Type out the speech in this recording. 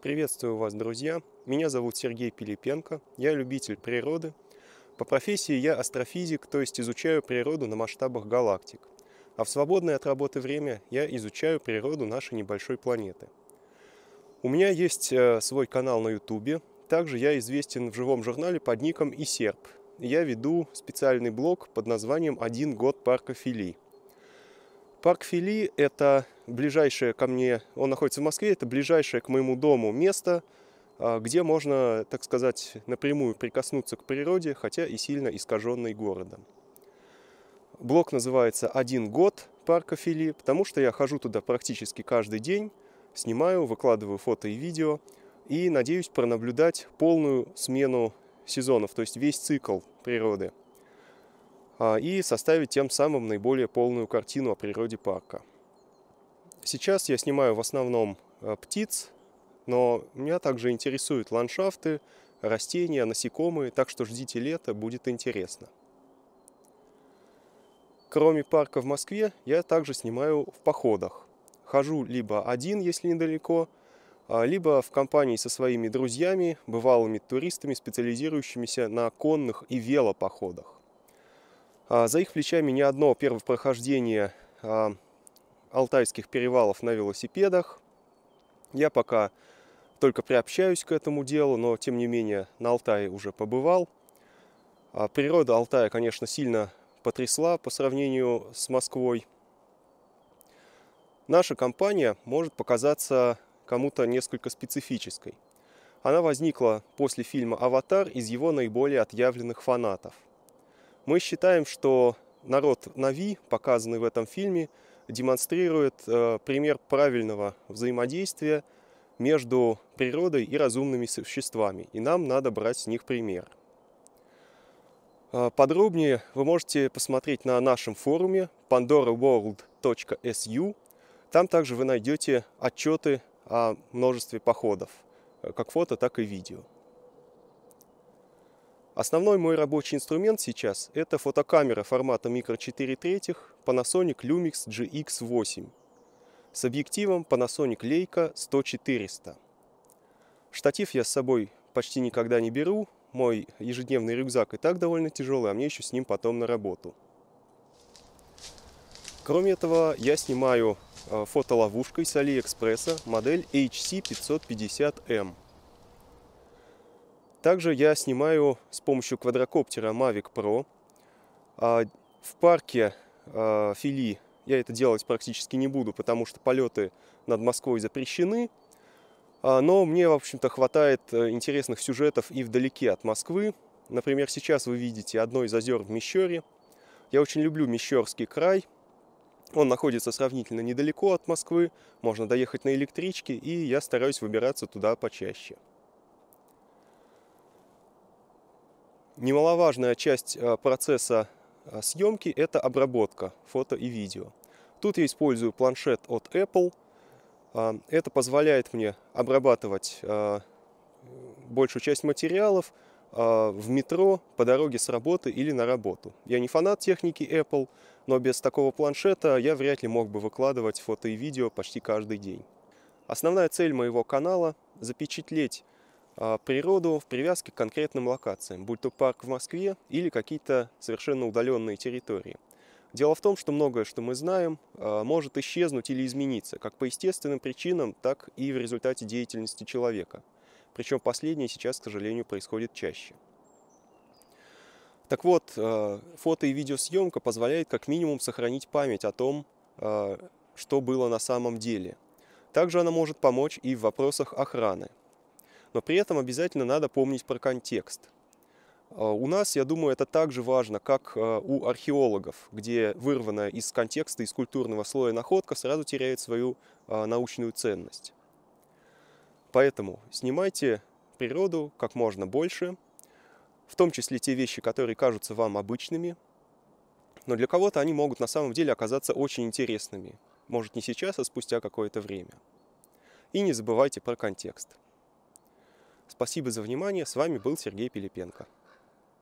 Приветствую вас, друзья! Меня зовут Сергей Пилипенко, я любитель природы. По профессии я астрофизик, то есть изучаю природу на масштабах галактик. А в свободное от работы время я изучаю природу нашей небольшой планеты. У меня есть э, свой канал на YouTube. Также я известен в живом журнале под ником «Исерп». Я веду специальный блог под названием «Один год парка Фили». Парк Фили – это ближайшее ко мне, он находится в Москве, это ближайшее к моему дому место, а, где можно, так сказать, напрямую прикоснуться к природе, хотя и сильно искаженной городом. Блок называется «Один год парка Фили», потому что я хожу туда практически каждый день, снимаю, выкладываю фото и видео и надеюсь пронаблюдать полную смену сезонов, то есть весь цикл природы – а, и составить тем самым наиболее полную картину о природе парка. Сейчас я снимаю в основном а, птиц, но меня также интересуют ландшафты, растения, насекомые, так что ждите лета, будет интересно. Кроме парка в Москве, я также снимаю в походах. Хожу либо один, если недалеко, а, либо в компании со своими друзьями, бывалыми туристами, специализирующимися на конных и велопоходах. А, за их плечами не одно первое прохождение а, алтайских перевалов на велосипедах. Я пока только приобщаюсь к этому делу, но тем не менее на Алтае уже побывал. А, природа Алтая, конечно, сильно потрясла по сравнению с Москвой. Наша компания может показаться кому-то несколько специфической. Она возникла после фильма «Аватар» из его наиболее отъявленных фанатов – мы считаем, что народ Нави, показанный в этом фильме, демонстрирует э, пример правильного взаимодействия между природой и разумными существами, и нам надо брать с них пример. Э, подробнее вы можете посмотреть на нашем форуме pandoraworld.su. Там также вы найдете отчеты о множестве походов, э, как фото, так и видео. Основной мой рабочий инструмент сейчас – это фотокамера формата микро 4 третьих Panasonic Lumix GX8 с объективом Panasonic Leica 100-400. Штатив я с собой почти никогда не беру, мой ежедневный рюкзак и так довольно тяжелый, а мне еще с ним потом на работу. Кроме этого, я снимаю э, фотоловушкой с Алиэкспресса модель HC550M. Также я снимаю с помощью квадрокоптера Mavic Pro. А, в парке а, Фили я это делать практически не буду, потому что полеты над Москвой запрещены. А, но мне, в общем-то, хватает э, интересных сюжетов и вдалеке от Москвы. Например, сейчас вы видите одно из озер в Мещере. Я очень люблю Мещерский край. Он находится сравнительно недалеко от Москвы, можно доехать на электричке, и я стараюсь выбираться туда почаще. Немаловажная часть а, процесса а, съемки – это обработка фото и видео. Тут я использую планшет от Apple. А, это позволяет мне обрабатывать большую часть материалов в метро, по дороге с работы или на работу. Я не фанат техники Apple, но без такого планшета я вряд ли мог бы выкладывать фото и видео почти каждый день. Основная цель моего канала – запечатлеть а, природу в привязке к конкретным локациям, будь то парк в Москве или какие-то совершенно удаленные территории. Дело в том, что многое, что мы знаем, а, может исчезнуть или измениться, как по естественным причинам, так и в результате деятельности человека. Причем последнее сейчас, к сожалению, происходит чаще. Так вот, а, фото и видеосъемка позволяет как минимум сохранить память о том, что было на самом деле. Также она может помочь и в вопросах охраны. Но при этом обязательно надо помнить про контекст. А, у нас, я думаю, это так же важно, как а, у археологов, где вырванная из контекста, из культурного слоя находка сразу теряет свою а, научную ценность. Поэтому снимайте природу как можно больше, в том числе те вещи, которые кажутся вам обычными, но для кого-то они могут на самом деле оказаться очень интересными. Может не сейчас, а спустя какое-то время. И не забывайте про контекст. Спасибо за внимание. С вами был Сергей Пилипенко.